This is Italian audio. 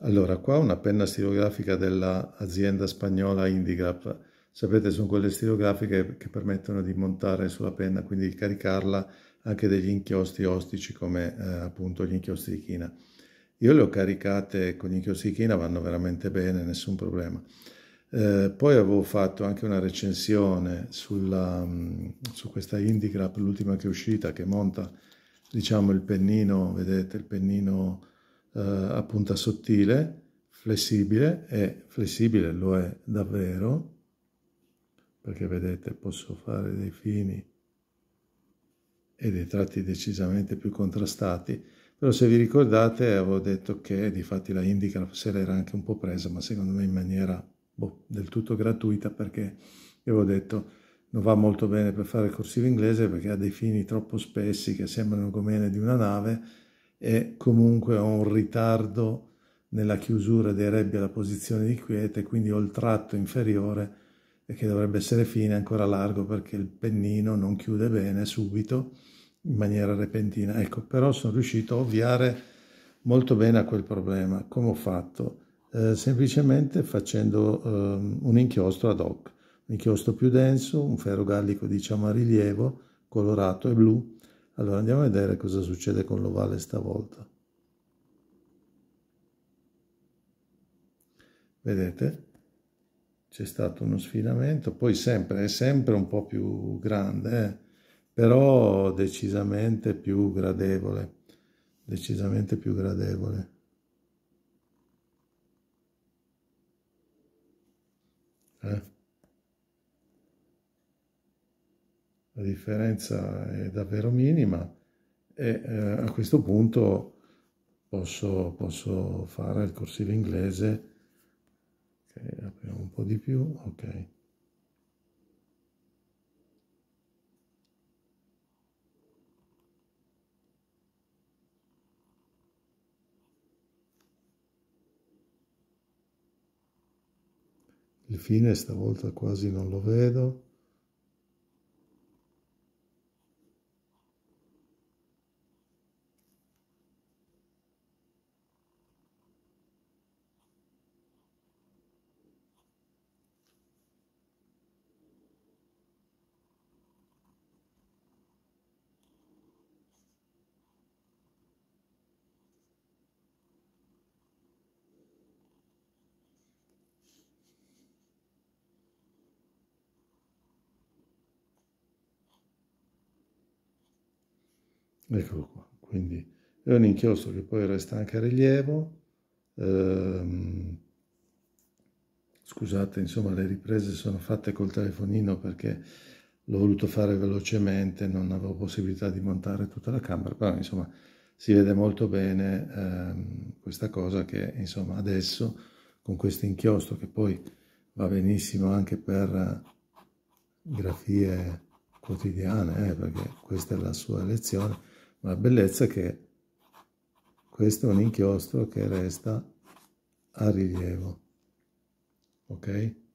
Allora, qua una penna stilografica dell'azienda spagnola Indigap. Sapete, sono quelle stilografiche che permettono di montare sulla penna, quindi di caricarla anche degli inchiostri ostici come eh, appunto gli inchiostri di china. Io le ho caricate con gli inchiostri di china, vanno veramente bene, nessun problema. Eh, poi avevo fatto anche una recensione sulla, mm, su questa Indigrap, l'ultima che è uscita, che monta diciamo il pennino, vedete il pennino eh, a punta sottile, flessibile, e flessibile lo è davvero, perché vedete posso fare dei fini e dei tratti decisamente più contrastati, però se vi ricordate avevo detto che, di fatti la indica se l'era anche un po' presa, ma secondo me in maniera boh, del tutto gratuita, perché avevo detto non va molto bene per fare il corsivo inglese perché ha dei fini troppo spessi che sembrano gomene di una nave e comunque ho un ritardo nella chiusura dei rebbi alla posizione di quiete, quindi ho il tratto inferiore che dovrebbe essere fine ancora largo perché il pennino non chiude bene subito in maniera repentina. Ecco, però sono riuscito a ovviare molto bene a quel problema. Come ho fatto? Eh, semplicemente facendo eh, un inchiostro ad hoc, un inchiostro più denso, un ferro gallico diciamo a rilievo, colorato e blu, allora andiamo a vedere cosa succede con l'ovale stavolta. Vedete? C'è stato uno sfilamento, poi sempre, è sempre un po' più grande, eh? però decisamente più gradevole, decisamente più gradevole. Eh? la differenza è davvero minima e eh, a questo punto posso, posso fare il corsivo inglese. Okay, apriamo un po' di più, ok. Il fine stavolta quasi non lo vedo. Eccolo qua, quindi è un inchiostro che poi resta anche a rilievo, ehm, scusate, insomma le riprese sono fatte col telefonino perché l'ho voluto fare velocemente, non avevo possibilità di montare tutta la camera, però insomma si vede molto bene ehm, questa cosa che insomma adesso con questo inchiostro che poi va benissimo anche per grafie quotidiane, eh, perché questa è la sua lezione, ma la bellezza è che questo è un inchiostro che resta a rilievo. Ok?